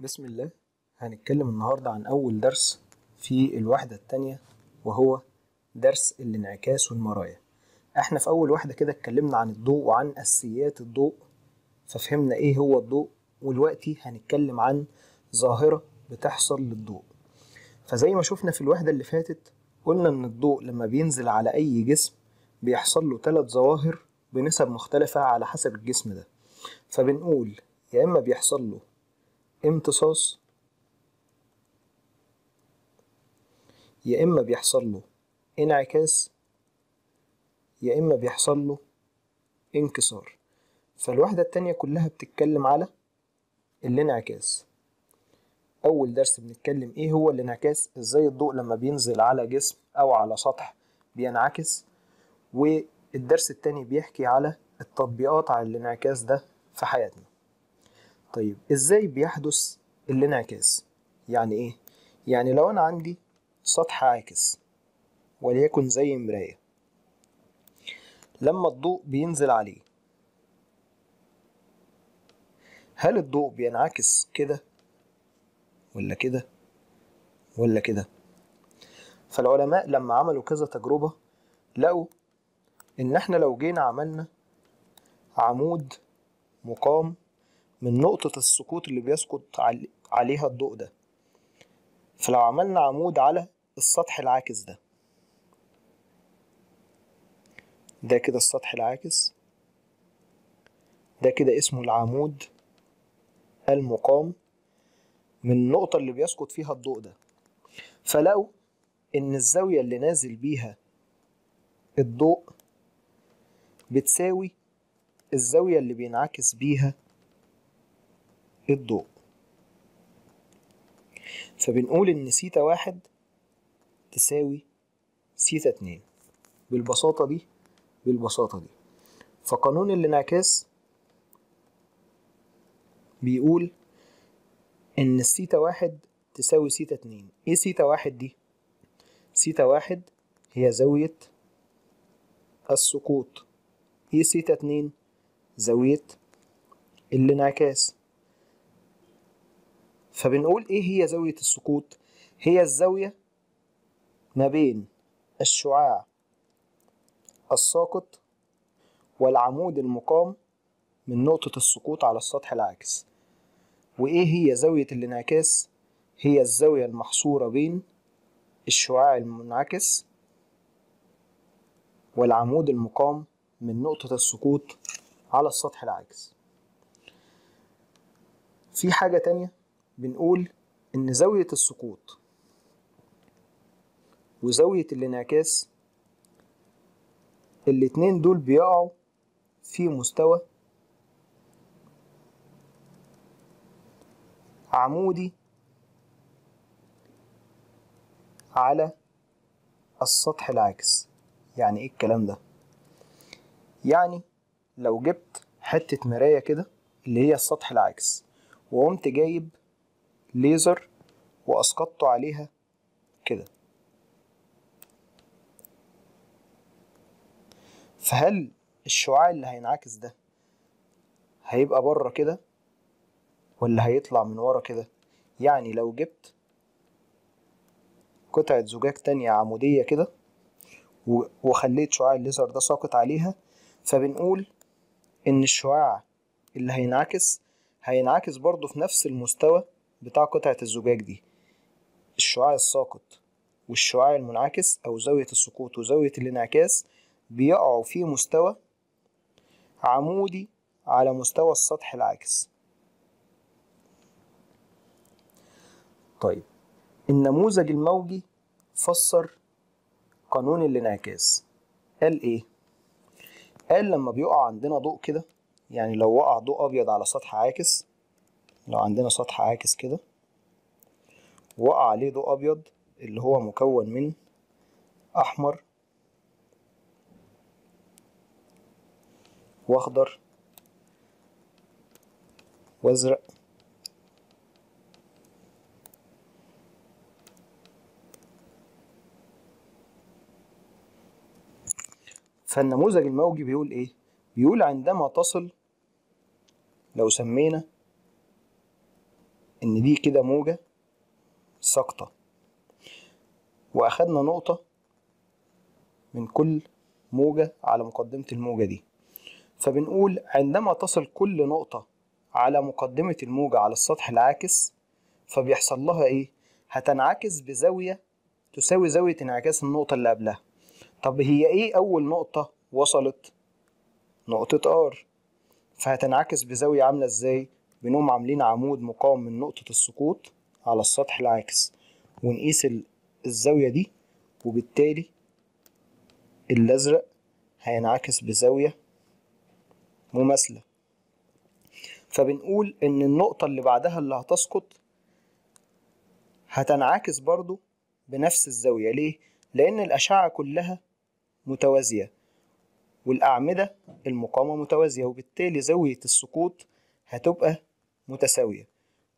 بسم الله هنتكلم النهاردة عن أول درس في الوحدة التانية وهو درس الانعكاس والمرايا احنا في أول واحده كده اتكلمنا عن الضوء وعن أساسيات الضوء ففهمنا ايه هو الضوء ودلوقتي هنتكلم عن ظاهرة بتحصل للضوء فزي ما شفنا في الوحدة اللي فاتت قلنا ان الضوء لما بينزل على أي جسم بيحصل له ثلاث ظواهر بنسب مختلفة على حسب الجسم ده فبنقول يا إما بيحصل له امتصاص يا إما بيحصل له انعكاس يا إما بيحصل له انكسار فالوحدة التانية كلها بتتكلم على الانعكاس أول درس بنتكلم إيه هو الانعكاس إزاي الضوء لما بينزل على جسم أو على سطح بينعكس والدرس التاني بيحكي على التطبيقات على الانعكاس ده في حياتنا طيب ازاي بيحدث الانعكاس يعني ايه يعني لو انا عندي سطح عاكس وليكن زي مراية لما الضوء بينزل عليه هل الضوء بينعكس كده ولا كده ولا كده فالعلماء لما عملوا كذا تجربة لقوا إن إحنا لو جينا عملنا عمود مقام من نقطة السقوط اللي بيسقط عليها الضوء ده فلو عملنا عمود على السطح العاكس ده ده كده السطح العاكس ده كده اسمه العمود المقام من النقطة اللي بيسقط فيها الضوء ده فلو إن الزاوية اللي نازل بيها الضوء بتساوي الزاوية اللي بينعكس بيها الضوء فبنقول إن سيتا واحد تساوي سيتا اتنين بالبساطة دي بالبساطة دي فقانون الانعكاس بيقول إن السيتا واحد تساوي سيتا اتنين إيه سيتا واحد دي؟ سيتا واحد هي زاوية السقوط إيه سيتا اتنين؟ زاوية الانعكاس فبنقول إيه هي زاوية السقوط؟ هي الزاوية ما بين الشعاع الساقط والعمود المقام من نقطة السقوط على السطح العاكس وإيه هي زاوية الانعكاس؟ هي الزاوية المحصورة بين الشعاع المنعكس والعمود المقام من نقطة السقوط على السطح العاكس في حاجة تانية بنقول إن زاوية السقوط وزاوية الانعكاس الاتنين دول بيقعوا في مستوى عمودي على السطح العاكس يعني ايه الكلام ده يعني لو جبت حتة مراية كده اللي هي السطح العاكس وقمت جايب ليزر وأسقطته عليها كده فهل الشعاع اللي هينعكس ده هيبقى بره كده ولا هيطلع من ورا كده يعني لو جبت قطعة زجاج تانية عمودية كده وخليت شعاع الليزر ده ساقط عليها فبنقول إن الشعاع اللي هينعكس هينعكس برضه في نفس المستوى بتاع قطعة الزجاج دي الشعاع الساقط والشعاع المنعكس أو زاوية السقوط وزاوية الانعكاس بيقعوا في مستوى عمودي على مستوى السطح العاكس طيب النموذج الموجي فسر قانون الانعكاس قال ايه قال لما بيقع عندنا ضوء كده يعني لو وقع ضوء ابيض على سطح عاكس لو عندنا سطح عاكس كده وقع عليه ضوء أبيض اللي هو مكون من أحمر وأخضر وأزرق فالنموذج الموجي بيقول إيه؟ بيقول عندما تصل لو سمينا ان دي كده موجة ساقطة واخدنا نقطة من كل موجة على مقدمة الموجة دي فبنقول عندما تصل كل نقطة على مقدمة الموجة على السطح العاكس فبيحصل لها ايه؟ هتنعكس بزاوية تساوي زاوية انعكاس النقطة اللي قبلها طب هي ايه أول نقطة وصلت؟ نقطة ار فهتنعكس بزاوية عاملة ازاي؟ بنقوم عاملين عمود مقاوم من نقطة السقوط على السطح العاكس ونقيس الزاوية دي وبالتالي الأزرق هينعكس بزاوية مماثلة فبنقول إن النقطة اللي بعدها اللي هتسقط هتنعكس برضو بنفس الزاوية ليه؟ لأن الأشعة كلها متوازية والأعمدة المقاومة متوازية وبالتالي زاوية السقوط هتبقى متساوية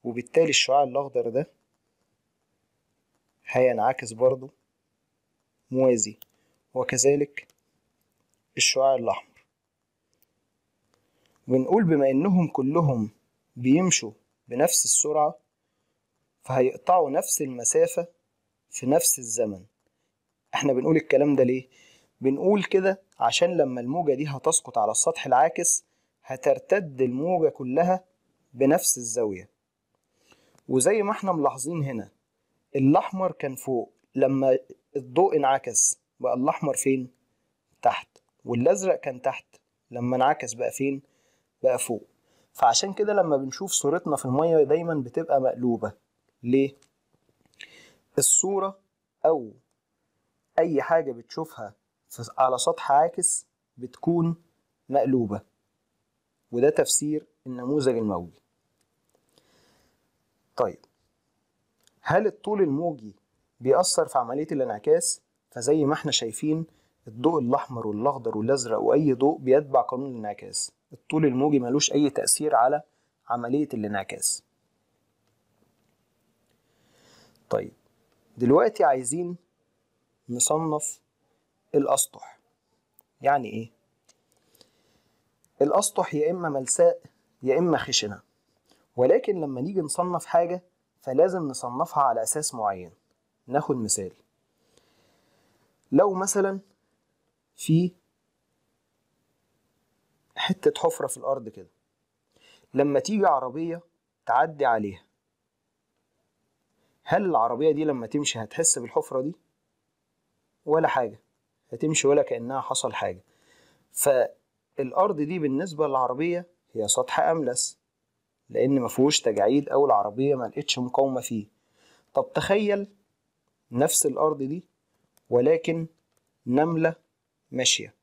وبالتالي الشعاع الأخضر ده هينعكس برضو موازي وكذلك الشعاع الأحمر بنقول بما إنهم كلهم بيمشوا بنفس السرعة فهيقطعوا نفس المسافة في نفس الزمن احنا بنقول الكلام ده ليه؟ بنقول كده عشان لما الموجة دي هتسقط على السطح العاكس هترتد الموجة كلها بنفس الزاوية وزي ما احنا ملاحظين هنا الأحمر كان فوق لما الضوء انعكس بقى الأحمر فين؟ تحت والأزرق كان تحت لما انعكس بقى فين؟ بقى فوق فعشان كده لما بنشوف صورتنا في المية دايما بتبقى مقلوبة ليه؟ الصورة أو أي حاجة بتشوفها على سطح عاكس بتكون مقلوبة وده تفسير النموذج الموجي طيب هل الطول الموجي بيأثر في عملية الانعكاس؟ فزي ما احنا شايفين الضوء الأحمر والأخضر والأزرق وأي ضوء بيتبع قانون الانعكاس الطول الموجي ملوش أي تأثير على عملية الانعكاس طيب دلوقتي عايزين نصنف الأسطح يعني إيه؟ الأسطح يا إما ملساء يا إما خشنة ولكن لما نيجي نصنف حاجة فلازم نصنفها على أساس معين ناخد مثال لو مثلا في حتة حفرة في الأرض كده لما تيجي عربية تعدي عليها هل العربية دي لما تمشي هتحس بالحفرة دي؟ ولا حاجة هتمشي ولا كأنها حصل حاجة فالأرض دي بالنسبة للعربية هي سطح أملس لان ما فيهوش تجاعيد او العربيه ما لقتش مقاومه فيه طب تخيل نفس الارض دي ولكن نمله ماشيه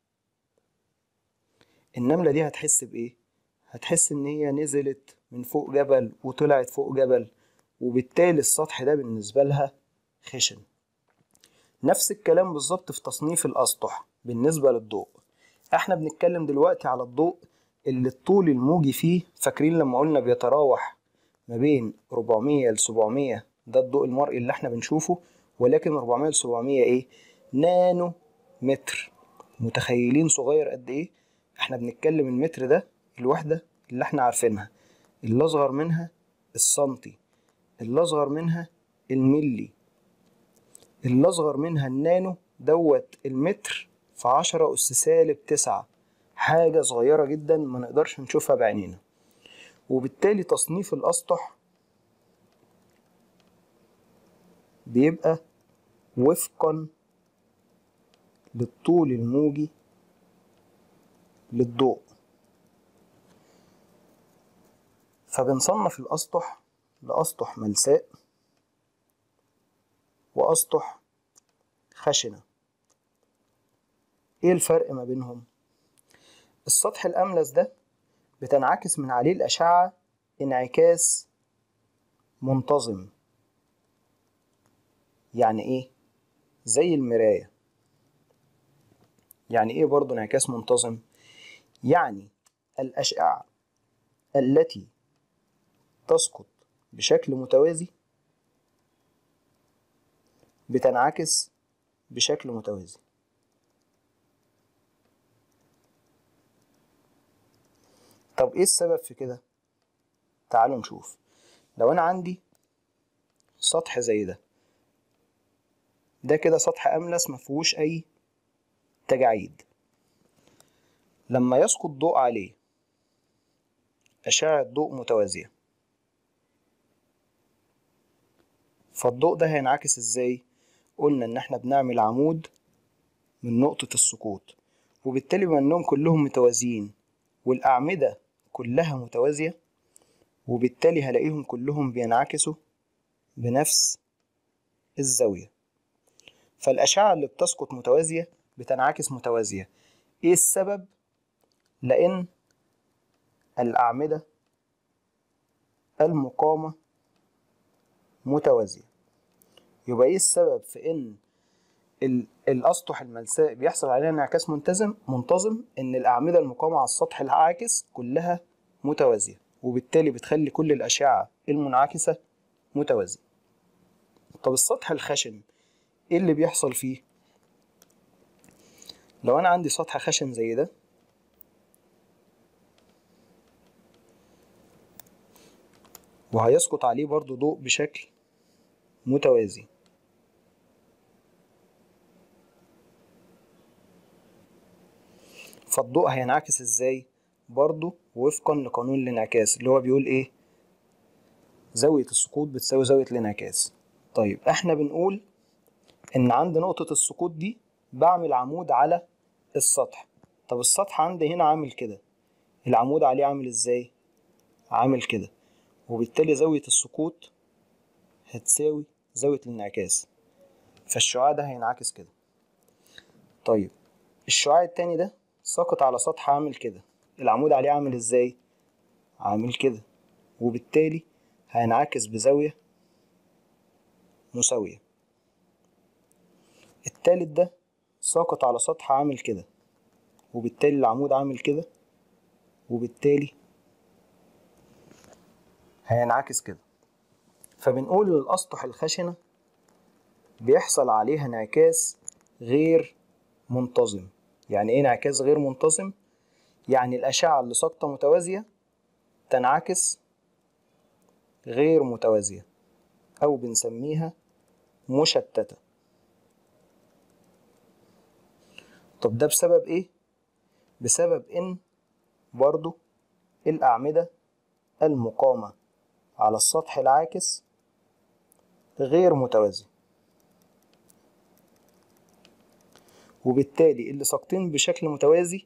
النمله دي هتحس بايه هتحس ان هي نزلت من فوق جبل وطلعت فوق جبل وبالتالي السطح ده بالنسبه لها خشن نفس الكلام بالظبط في تصنيف الاسطح بالنسبه للضوء احنا بنتكلم دلوقتي على الضوء اللي الطول الموجي فيه فاكرين لما قلنا بيتراوح ما بين 400 ل 700 ده الضوء المرئي اللي احنا بنشوفه ولكن 400 ل 700 ايه نانو متر متخيلين صغير قد ايه احنا بنتكلم المتر ده الوحده اللي احنا عارفينها اللي اصغر منها السنتي اللي اصغر منها الملي اللي اصغر منها النانو دوت المتر في 10 اس سالب 9 حاجة صغيرة جدا ما نقدرش نشوفها بعينينا وبالتالي تصنيف الأسطح بيبقى وفقا للطول الموجي للضوء فبنصنف الأسطح لأسطح ملساء وأسطح خشنة إيه الفرق ما بينهم؟ السطح الأملس ده بتنعكس من عليه الأشعة انعكاس منتظم يعني إيه؟ زي المراية يعني إيه برضه انعكاس منتظم؟ يعني الأشعة التي تسقط بشكل متوازي بتنعكس بشكل متوازي طب ايه السبب في كده تعالوا نشوف لو انا عندي سطح زي ده ده كده سطح املس مفيهوش اي تجاعيد لما يسقط ضوء عليه أشعة ضوء متوازية فالضوء ده هينعكس ازاي قلنا ان احنا بنعمل عمود من نقطة السقوط وبالتالي بما انهم كلهم متوازيين والأعمدة كلها متوازية وبالتالي هلاقيهم كلهم بينعكسوا بنفس الزاوية فالأشعة اللي بتسقط متوازية بتنعكس متوازية إيه السبب؟ لأن الأعمدة المقامة متوازية يبقى إيه السبب في إن الاسطح الملساء بيحصل عليها انعكاس منتظم منتظم ان الاعمده المقامه على السطح العاكس كلها متوازيه وبالتالي بتخلي كل الاشعه المنعكسه متوازيه طب السطح الخشن ايه اللي بيحصل فيه لو انا عندي سطح خشن زي ده وهيسقط عليه برضو ضوء بشكل متوازي فالضوء هينعكس ازاي برضه وفقا لقانون الانعكاس اللي هو بيقول ايه زاوية السقوط بتساوي زاوية الانعكاس طيب احنا بنقول ان عند نقطة السقوط دي بعمل عمود على السطح طب السطح عندي هنا عامل كده العمود عليه عامل ازاي عامل كده وبالتالي زاوية السقوط هتساوي زاوية الانعكاس فالشعاع ده هينعكس كده طيب الشعاع التاني ده ساقط على سطح عامل كده العمود عليه عامل ازاي عامل كده وبالتالي هينعكس بزاوية مساوية التالت ده ساقط على سطح عامل كده وبالتالي العمود عامل كده وبالتالي هينعكس كده فبنقول الأسطح الخشنة بيحصل عليها انعكاس غير منتظم يعني ايه انعكاس غير منتظم يعني الأشعة اللي ساقطة متوازية تنعكس غير متوازية أو بنسميها مشتتة طب ده بسبب إيه؟ بسبب إن برضو الأعمدة المقامة على السطح العاكس غير متوازية وبالتالي اللي ساقطين بشكل متوازي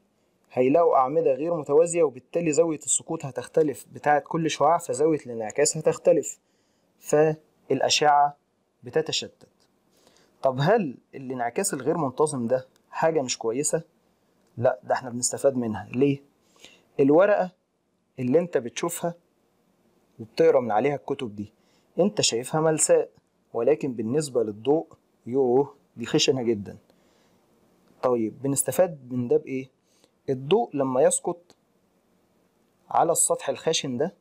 هيلاقوا أعمدة غير متوازية وبالتالي زاوية السقوط هتختلف بتاعة كل شعاع فزاوية الانعكاس هتختلف فالأشعة بتتشتت طب هل الانعكاس الغير منتظم ده حاجة مش كويسة؟ لا ده احنا بنستفاد منها ليه؟ الورقة اللي انت بتشوفها وبتقرا من عليها الكتب دي انت شايفها ملساء ولكن بالنسبة للضوء يوه دي خشنة جداً طيب بنستفاد من ده بايه الضوء لما يسقط على السطح الخشن ده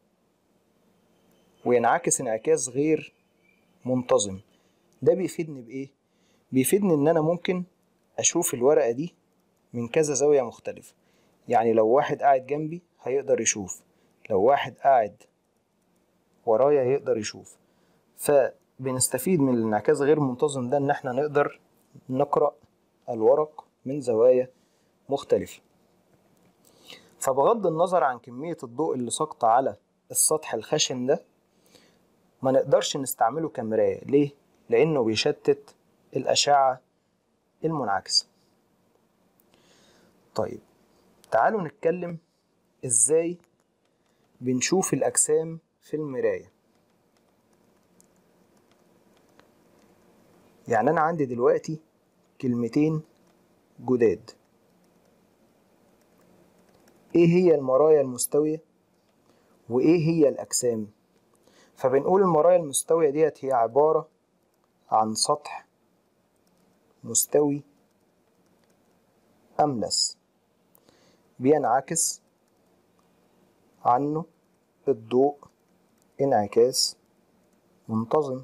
وينعكس انعكاس غير منتظم ده بيفيدني بايه بيفيدني ان انا ممكن اشوف الورقه دي من كذا زاويه مختلفه يعني لو واحد قاعد جنبي هيقدر يشوف لو واحد قاعد ورايا هيقدر يشوف فبنستفيد من الانعكاس غير منتظم ده ان احنا نقدر نقرا الورق من زوايا مختلفة فبغض النظر عن كمية الضوء اللي ساقطة على السطح الخشن ده ما نقدرش نستعمله كمراية ليه؟ لأنه بيشتت الأشعة المنعكسة طيب تعالوا نتكلم إزاي بنشوف الأجسام في المراية يعني أنا عندي دلوقتي كلمتين جداد ايه هي المرايا المستوية وايه هي الاجسام فبنقول المرايا المستوية ديت هي عبارة عن سطح مستوي أملس بينعكس عنه الضوء انعكاس منتظم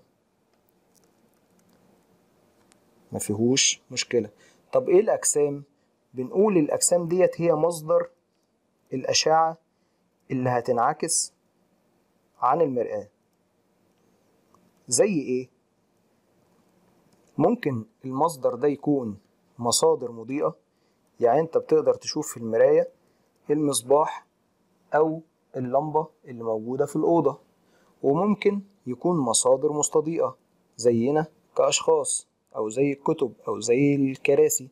مفيهوش مشكلة طب ايه الاجسام بنقول الاجسام ديت هي مصدر الاشعه اللي هتنعكس عن المرآة زي ايه ممكن المصدر ده يكون مصادر مضيئة يعني انت بتقدر تشوف في المراية المصباح او اللمبة اللي موجودة في الأوضة وممكن يكون مصادر مستضيئة زينا كأشخاص أو زي الكتب أو زي الكراسي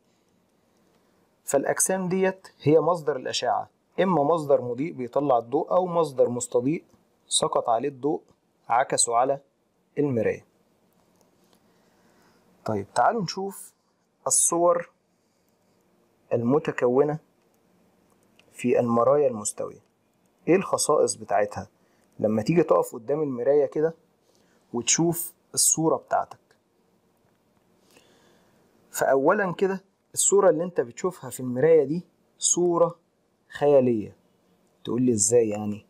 فالأجسام ديت هي مصدر الأشعة إما مصدر مضيء بيطلع الضوء أو مصدر مستضيء سقط عليه الضوء عكسه على المراية طيب تعالوا نشوف الصور المتكونة في المرايا المستوية ايه الخصائص بتاعتها لما تيجي تقف قدام المراية كده وتشوف الصورة بتاعتك فأولا كده الصورة اللي أنت بتشوفها في المراية دي صورة خيالية تقول لي إزاي يعني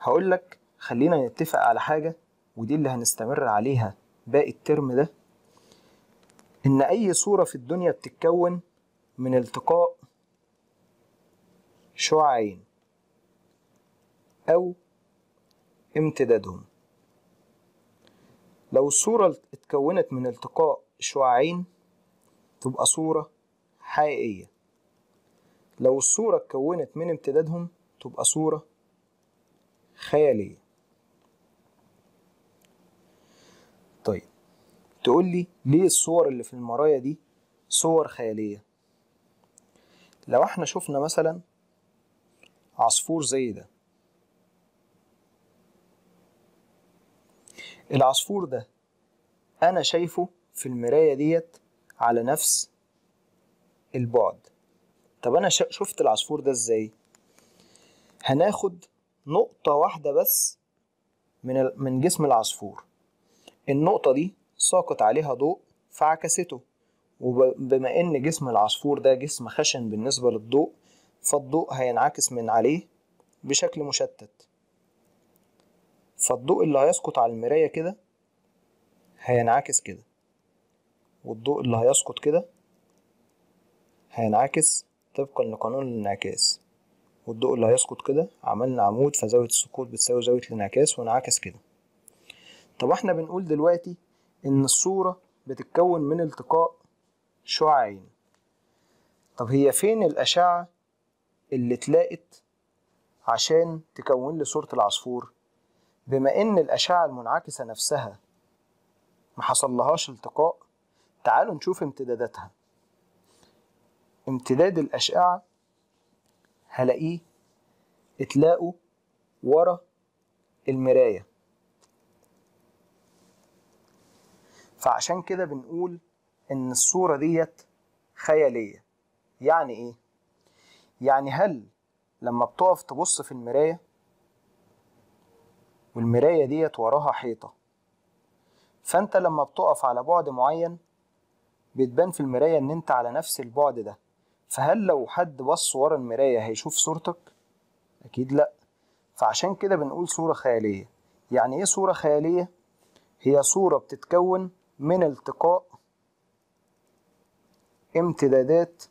هقول لك خلينا نتفق على حاجة ودي اللي هنستمر عليها باقي الترم ده إن أي صورة في الدنيا بتتكون من التقاء شعاعين أو امتدادهم لو الصورة اتكونت من التقاء شعاعين تبقى صورة حقيقية لو الصورة اتكونت من امتدادهم تبقى صورة خيالية طيب تقول لي ليه الصور اللي في المرايا دي صور خيالية لو احنا شفنا مثلا عصفور زي ده العصفور ده انا شايفه في المراية ديت على نفس البعد طب انا شفت العصفور ده ازاي هناخد نقطة واحدة بس من من جسم العصفور النقطة دي ساقط عليها ضوء فعكسته وبما ان جسم العصفور ده جسم خشن بالنسبة للضوء فالضوء هينعكس من عليه بشكل مشتت فالضوء اللي هيسقط على المراية كده هينعكس كده والضوء اللي هيسقط كده هينعكس طبقا لقانون الانعكاس والضوء اللي هيسقط كده عملنا عمود فزاوية السقوط بتساوي زاوية الانعكاس وانعكس كده طب احنا بنقول دلوقتي ان الصورة بتتكون من التقاء شعاعين طب هي فين الأشعة اللي اتلاقت عشان تكون لي صورة العصفور بما ان الأشعة المنعكسة نفسها محصلهاش التقاء تعالوا نشوف امتداداتها امتداد الأشعة هلاقيه اتلاقوا ورا المراية فعشان كده بنقول إن الصورة ديت خيالية يعني إيه؟ يعني هل لما بتقف تبص في المراية والمراية ديت وراها حيطة فأنت لما بتقف على بعد معين بتبان في المرايه ان انت على نفس البعد ده فهل لو حد بص ورا المرايه هيشوف صورتك اكيد لا فعشان كده بنقول صوره خياليه يعني ايه صوره خياليه هي صوره بتتكون من التقاء امتدادات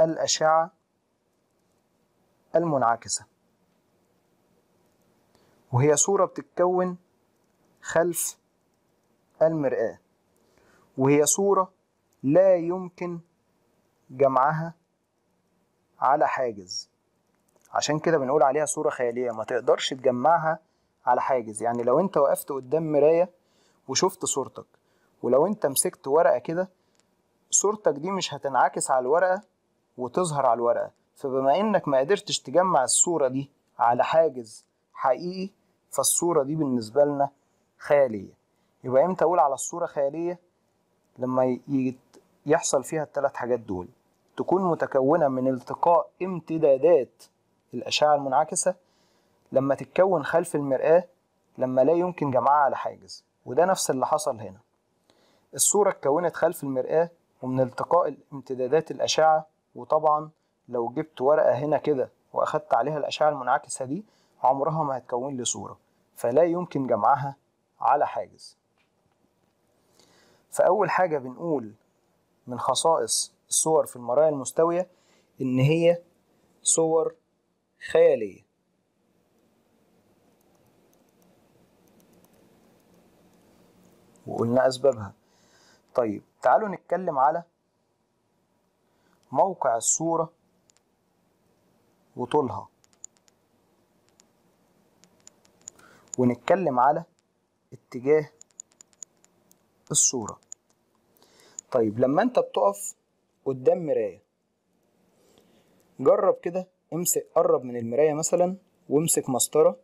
الاشعه المنعكسه وهي صوره بتتكون خلف المرآة وهي صورة لا يمكن جمعها على حاجز عشان كده بنقول عليها صورة خيالية ما تقدرش تجمعها على حاجز يعني لو انت وقفت قدام مراية وشفت صورتك ولو انت مسكت ورقة كده صورتك دي مش هتنعكس على الورقة وتظهر على الورقة فبما انك ما قدرتش تجمع الصورة دي على حاجز حقيقي فالصورة دي بالنسبة لنا خيالية يبقى امتى اقول على الصورة خيالية لما يحصل فيها الثلاث حاجات دول تكون متكونة من التقاء امتدادات الأشعة المنعكسة لما تتكون خلف المرآة لما لا يمكن جمعها على حاجز وده نفس اللي حصل هنا الصورة اتكونت خلف المرآة ومن التقاء امتدادات الأشعة وطبعا لو جبت ورقة هنا كده وأخدت عليها الأشعة المنعكسة دي عمرها ما هتكون لي صورة فلا يمكن جمعها على حاجز فأول حاجة بنقول من خصائص الصور في المرايا المستوية إن هي صور خيالية وقلنا أسبابها طيب تعالوا نتكلم على موقع الصورة وطولها ونتكلم على اتجاه الصورة طيب لما انت بتقف قدام مرايه جرب كده امسك قرب من المرايه مثلا وامسك مسطره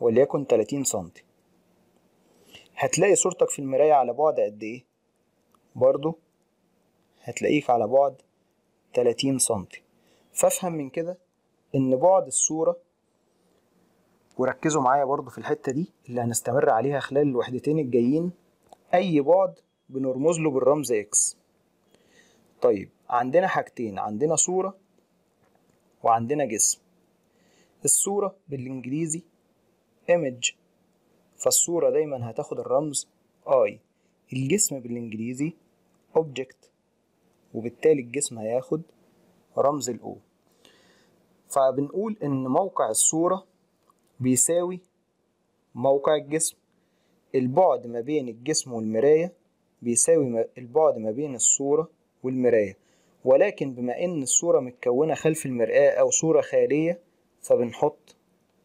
وليكن 30 سم هتلاقي صورتك في المرايه على بعد قد ايه برضو هتلاقيك على بعد 30 سم فافهم من كده ان بعد الصوره وركزوا معايا برضو في الحته دي اللي هنستمر عليها خلال الوحدتين الجايين اي بعد بنرمز له بالرمز اكس طيب عندنا حاجتين عندنا صورة وعندنا جسم الصورة بالانجليزي image فالصورة دايما هتاخد الرمز I الجسم بالانجليزي object وبالتالي الجسم هياخد رمز الأو فبنقول إن موقع الصورة بيساوي موقع الجسم البعد ما بين الجسم والمراية بيساوي البعد ما بين الصورة والمراية ولكن بما إن الصورة متكونة خلف المرآة أو صورة خالية فبنحط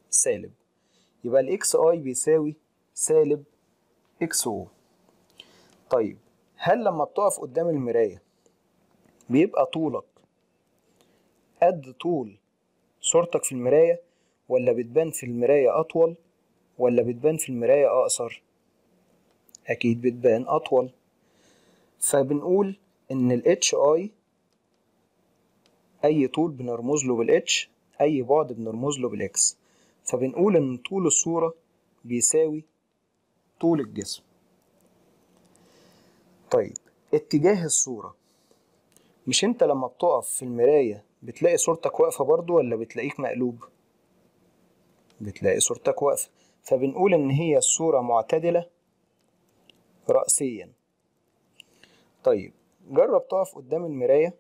سالب يبقى الـ XI بيساوي سالب XO طيب هل لما بتقف قدام المراية بيبقى طولك قد طول صورتك في المراية ولا بتبان في المراية أطول ولا بتبان في المراية أقصر؟ أكيد بتبان أطول فبنقول ان الاتش اي اي طول بنرمز له بالاتش اي بعد بنرمز له بالاكس فبنقول ان طول الصورة بيساوي طول الجسم طيب اتجاه الصورة مش انت لما بتقف في المراية بتلاقي صورتك واقفة برضو ولا بتلاقيك مقلوب بتلاقي صورتك واقفة فبنقول ان هي الصورة معتدلة رأسيا طيب جرب تقف قدام المراية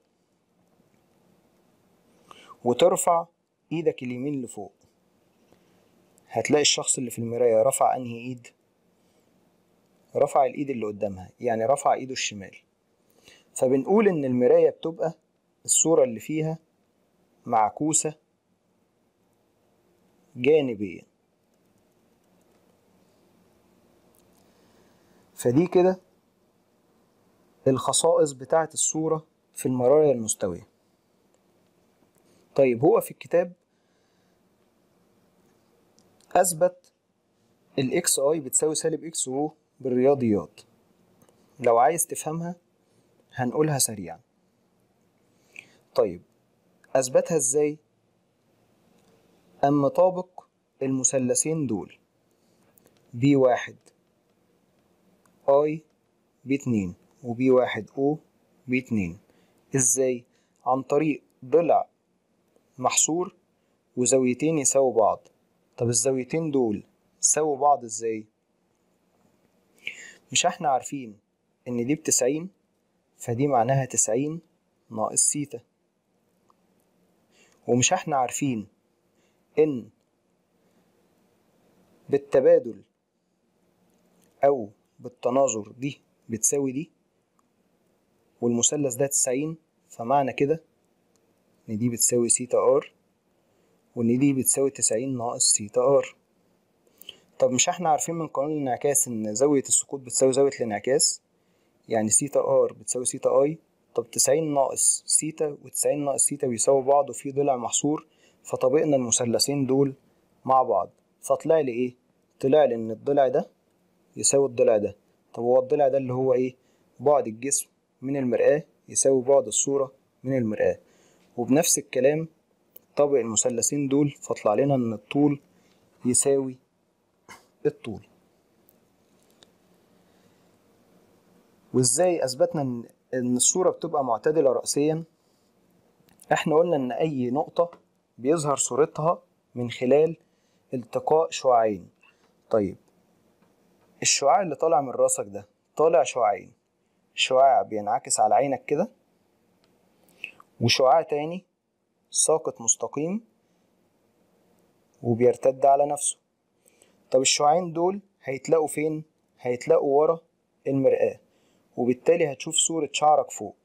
وترفع ايدك اليمين لفوق هتلاقي الشخص اللي في المراية رفع انهي ايد رفع الايد اللي قدامها يعني رفع ايده الشمال فبنقول ان المراية بتبقى الصورة اللي فيها معكوسة جانبيا فدي كده الخصائص بتاعة الصورة في المرايا المستوية طيب هو في الكتاب أثبت الإكس أي بتساوي سالب إكس أو بالرياضيات لو عايز تفهمها هنقولها سريعا طيب أثبتها إزاي؟ أما طابق المثلثين دول بي واحد أي بي اتنين وبي واحد او بي اتنين ازاي عن طريق ضلع محصور وزاويتين يساوي بعض طب الزاويتين دول ساووا بعض ازاي مش احنا عارفين ان دي بتسعين فدي معناها تسعين ناقص سيتا ومش احنا عارفين ان بالتبادل او بالتناظر دي بتساوي دي والمثلث ده 90 فمعنى كده ان دي بتساوي سيتا ار وان دي بتساوي 90 ناقص سيتا ار طب مش احنا عارفين من قانون الانعكاس ان زاوية السقوط بتساوي زاوية الانعكاس يعني سيتا ار بتساوي سيتا اي طب 90 ناقص سيتا و90 ناقص سيتا بيساوي بعض وفي ضلع محصور فطبقنا المثلثين دول مع بعض فطلع لي ايه طلع لي ان الضلع ده يساوي الضلع ده طب هو الضلع ده اللي هو ايه بعد الجسم من المرآة يساوي بعد الصورة من المرآة وبنفس الكلام طابق المثلثين دول فطلع لنا ان الطول يساوي الطول وازاي اثبتنا ان الصورة بتبقى معتدلة رأسيا احنا قلنا ان اي نقطة بيظهر صورتها من خلال التقاء شعاعين طيب الشعاع اللي طالع من راسك ده طالع شعاعين شعاع بينعكس على عينك كده وشعاع تاني ساقط مستقيم وبيرتد على نفسه طب الشعاعين دول هيتلاقوا فين هيتلاقوا ورا المرآة وبالتالي هتشوف صورة شعرك فوق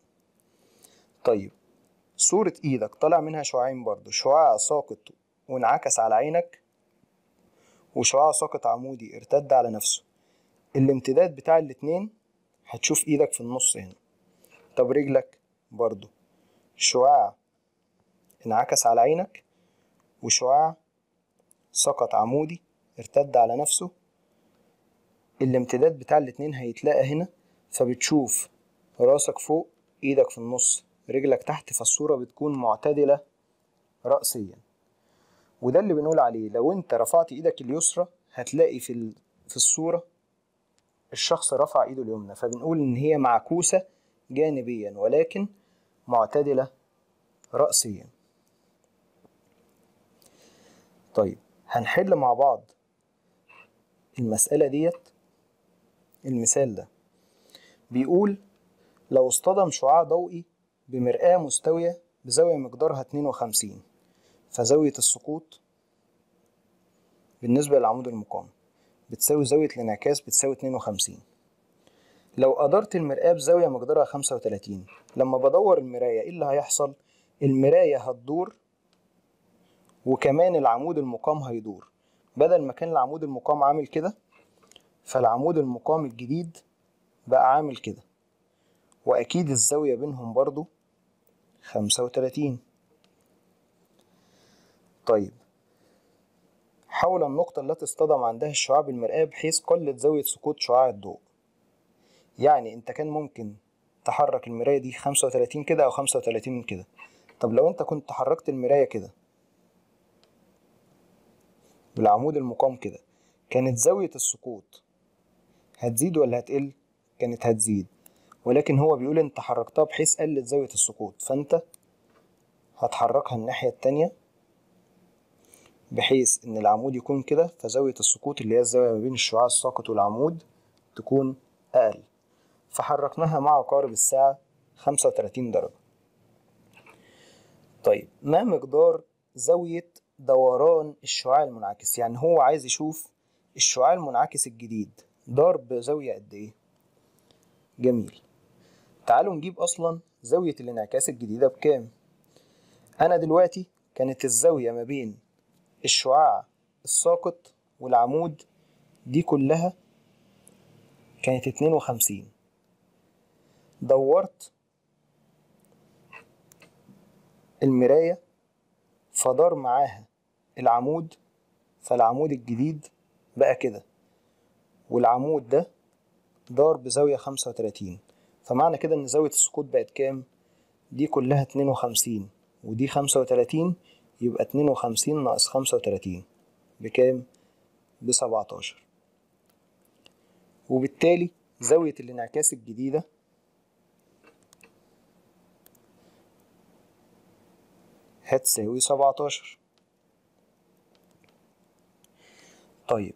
طيب صورة ايدك طالع منها شعاعين برضو شعاع ساقط وانعكس على عينك وشعاع ساقط عمودي ارتد على نفسه الامتداد بتاع الاتنين هتشوف ايدك في النص هنا طب رجلك برضو شعاع انعكس على عينك وشعاع سقط عمودي ارتد على نفسه الامتداد بتاع الاتنين هيتلاقى هنا فبتشوف راسك فوق ايدك في النص رجلك تحت فالصورة بتكون معتدلة رأسيا وده اللي بنقول عليه لو انت رفعت ايدك اليسرى هتلاقي في, في الصورة الشخص رفع ايده اليمنى فبنقول ان هي معكوسه جانبيا ولكن معتدله راسيا طيب هنحل مع بعض المساله ديت المثال ده بيقول لو اصطدم شعاع ضوئي بمرآة مستوية بزاوية مقدارها 52 فزاوية السقوط بالنسبة للعمود المقام بتساوي زاوية الانعكاس بتساوي 52 لو قدرت المرآة بزاوية مقدارها 35 لما بدور المراية ايه اللي هيحصل؟ المراية هتدور وكمان العمود المقام هيدور بدل ما كان العمود المقام عامل كده فالعمود المقام الجديد بقى عامل كده وأكيد الزاوية بينهم برضو 35 طيب حول النقطة التي اصطدم عندها الشعاع بالمرآة بحيث قلت زاوية سقوط شعاع الضوء يعني انت كان ممكن تحرك المراية دي 35 كده أو 35 من كده طب لو انت كنت حركت المراية كده بالعمود المقام كده كانت زاوية السقوط هتزيد ولا هتقل؟ كانت هتزيد ولكن هو بيقول انت حركتها بحيث قلت زاوية السقوط فانت هتحركها الناحية التانية بحيث ان العمود يكون كده فزاوية السقوط اللي هي الزاوية ما بين الشعاع الساقط والعمود تكون اقل فحركناها مع عقارب الساعة 35 درجة طيب ما مقدار زاوية دوران الشعاع المنعكس يعني هو عايز يشوف الشعاع المنعكس الجديد دار بزاوية قد ايه جميل تعالوا نجيب اصلا زاوية الانعكاس الجديدة بكام انا دلوقتي كانت الزاوية ما بين الشعاع الساقط والعمود دي كلها كانت اتنين وخمسين دورت المراية فدار معاها العمود فالعمود الجديد بقى كده والعمود ده دار بزاوية خمسة وتلاتين فمعنى كده إن زاوية السقوط بقت كام؟ دي كلها اتنين وخمسين ودي خمسة وتلاتين يبقى اتنين وخمسين ناقص خمسة وتلاتين بكام؟ بسبعتاشر وبالتالي زاوية الانعكاس الجديدة هتساوي سبعتاشر طيب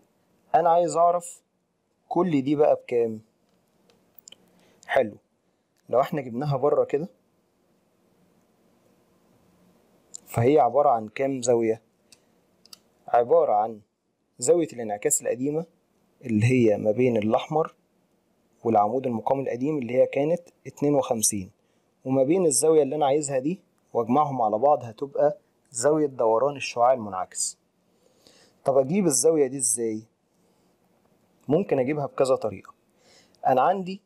أنا عايز أعرف كل دي بقى بكام؟ حلو لو احنا جبناها بره كده فهي عبارة عن كام زاوية؟ عبارة عن زاوية الانعكاس القديمة اللي هي ما بين الأحمر والعمود المقام القديم اللي هي كانت 52 وما بين الزاوية اللي أنا عايزها دي وأجمعهم على بعض هتبقى زاوية دوران الشعاع المنعكس طب أجيب الزاوية دي إزاي؟ ممكن أجيبها بكذا طريقة أنا عندي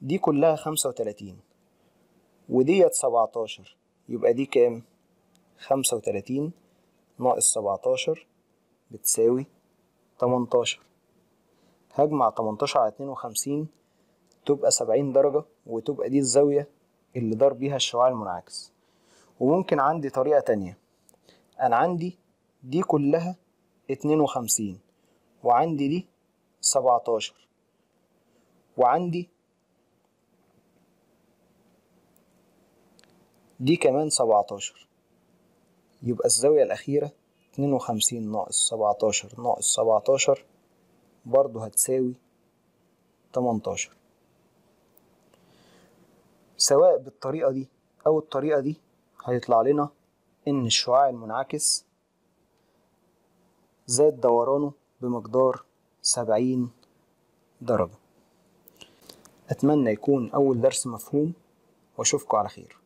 دي كلها 35 وديت 17 يبقى دي كام؟ خمسة وتلاتين ناقص سبعتاشر بتساوي تمنتاشر هجمع تمنتاشر على اتنين وخمسين تبقى سبعين درجة وتبقى دي الزاوية اللي دار بيها الشعاع المنعكس وممكن عندي طريقة تانية أنا عندي دي كلها اتنين وخمسين وعندي دي سبعتاشر وعندي دي كمان سبعتاشر يبقى الزاوية الأخيرة اتنين وخمسين ناقص سبعتاشر ناقص سبعتاشر برضو هتساوي تمنتاشر سواء بالطريقة دي أو الطريقة دي هيطلع لنا إن الشعاع المنعكس زاد دورانه بمقدار سبعين درجة أتمنى يكون أول درس مفهوم وأشوفكم على خير